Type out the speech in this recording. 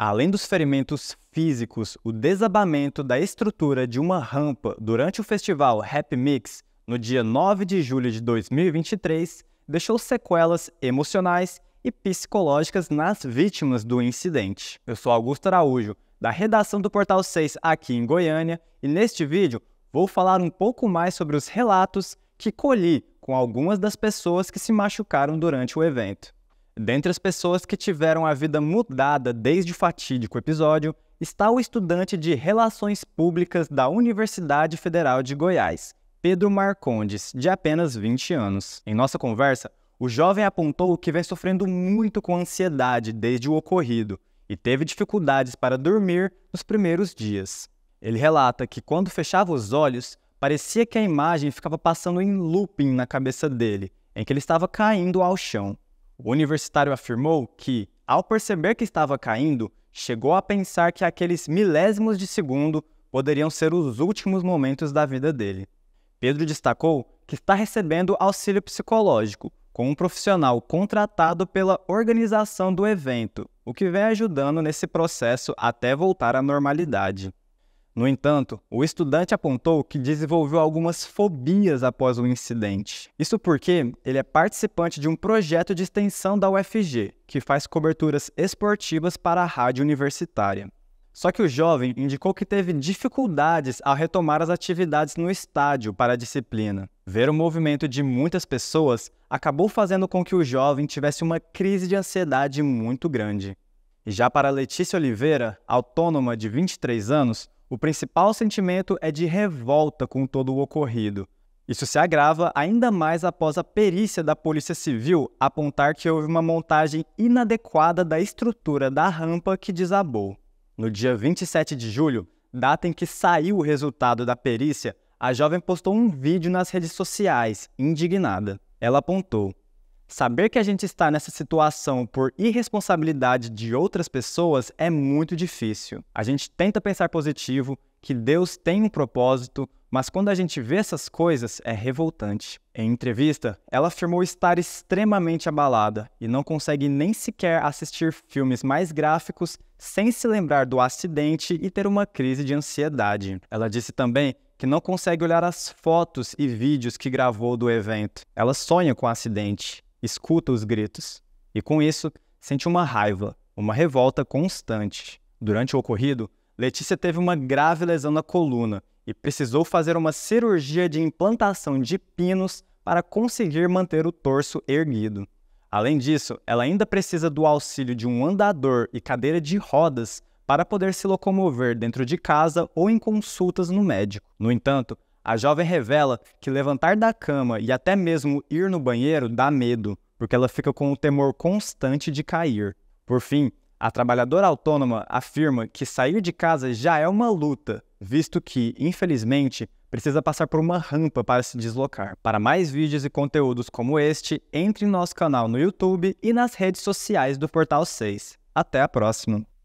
Além dos ferimentos físicos, o desabamento da estrutura de uma rampa durante o festival Happy Mix no dia 9 de julho de 2023 deixou sequelas emocionais e psicológicas nas vítimas do incidente. Eu sou Augusto Araújo, da redação do Portal 6 aqui em Goiânia, e neste vídeo vou falar um pouco mais sobre os relatos que colhi com algumas das pessoas que se machucaram durante o evento. Dentre as pessoas que tiveram a vida mudada desde o fatídico episódio, está o estudante de Relações Públicas da Universidade Federal de Goiás, Pedro Marcondes, de apenas 20 anos. Em nossa conversa, o jovem apontou que vem sofrendo muito com ansiedade desde o ocorrido e teve dificuldades para dormir nos primeiros dias. Ele relata que quando fechava os olhos, parecia que a imagem ficava passando em looping na cabeça dele, em que ele estava caindo ao chão. O universitário afirmou que, ao perceber que estava caindo, chegou a pensar que aqueles milésimos de segundo poderiam ser os últimos momentos da vida dele. Pedro destacou que está recebendo auxílio psicológico com um profissional contratado pela organização do evento, o que vem ajudando nesse processo até voltar à normalidade. No entanto, o estudante apontou que desenvolveu algumas fobias após o incidente. Isso porque ele é participante de um projeto de extensão da UFG, que faz coberturas esportivas para a rádio universitária. Só que o jovem indicou que teve dificuldades ao retomar as atividades no estádio para a disciplina. Ver o movimento de muitas pessoas acabou fazendo com que o jovem tivesse uma crise de ansiedade muito grande. Já para Letícia Oliveira, autônoma de 23 anos, o principal sentimento é de revolta com todo o ocorrido. Isso se agrava ainda mais após a perícia da Polícia Civil apontar que houve uma montagem inadequada da estrutura da rampa que desabou. No dia 27 de julho, data em que saiu o resultado da perícia, a jovem postou um vídeo nas redes sociais, indignada. Ela apontou: Saber que a gente está nessa situação por irresponsabilidade de outras pessoas é muito difícil. A gente tenta pensar positivo, que Deus tem um propósito, mas quando a gente vê essas coisas é revoltante. Em entrevista, ela afirmou estar extremamente abalada e não consegue nem sequer assistir filmes mais gráficos sem se lembrar do acidente e ter uma crise de ansiedade. Ela disse também que não consegue olhar as fotos e vídeos que gravou do evento. Ela sonha com o acidente escuta os gritos e, com isso, sente uma raiva, uma revolta constante. Durante o ocorrido, Letícia teve uma grave lesão na coluna e precisou fazer uma cirurgia de implantação de pinos para conseguir manter o torso erguido. Além disso, ela ainda precisa do auxílio de um andador e cadeira de rodas para poder se locomover dentro de casa ou em consultas no médico. No entanto, a jovem revela que levantar da cama e até mesmo ir no banheiro dá medo, porque ela fica com o temor constante de cair. Por fim, a trabalhadora autônoma afirma que sair de casa já é uma luta, visto que, infelizmente, precisa passar por uma rampa para se deslocar. Para mais vídeos e conteúdos como este, entre em nosso canal no YouTube e nas redes sociais do Portal 6. Até a próxima!